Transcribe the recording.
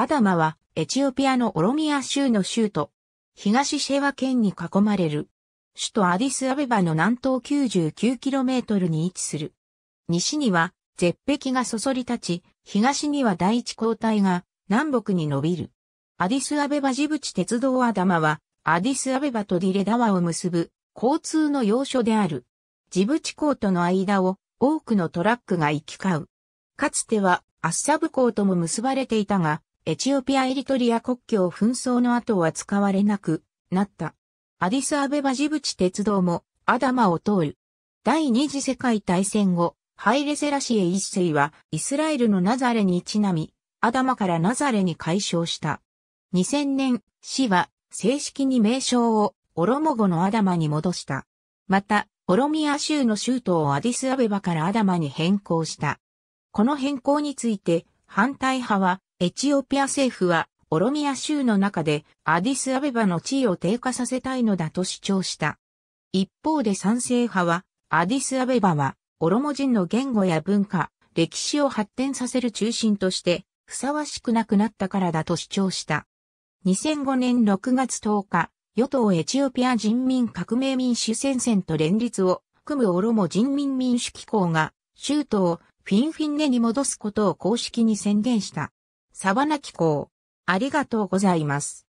アダマはエチオピアのオロミア州の州都。東シェワ県に囲まれる。首都アディスアベバの南東 99km に位置する。西には絶壁がそそり立ち、東には第一交代が南北に伸びる。アディスアベバジブチ鉄道アダマはアディスアベバとディレダワを結ぶ交通の要所である。ジブチ港との間を多くのトラックが行き交う。かつてはアッサブ港とも結ばれていたが、エチオピア・エリトリア国境紛争の後は使われなくなった。アディスアベバジブチ鉄道もアダマを通る。第二次世界大戦後、ハイレセラシエ一世はイスラエルのナザレにちなみ、アダマからナザレに改称した。2000年、市は正式に名称をオロモゴのアダマに戻した。また、オロミア州の州都をアディスアベバからアダマに変更した。この変更について、反対派は、エチオピア政府は、オロミア州の中でアディスアベバの地位を低下させたいのだと主張した。一方で賛成派は、アディスアベバは、オロモ人の言語や文化、歴史を発展させる中心として、ふさわしくなくなったからだと主張した。2005年6月10日、与党エチオピア人民革命民主戦線と連立を組むオロモ人民民主機構が、州都をフィンフィンネに戻すことを公式に宣言した。サバナ機構、ありがとうございます。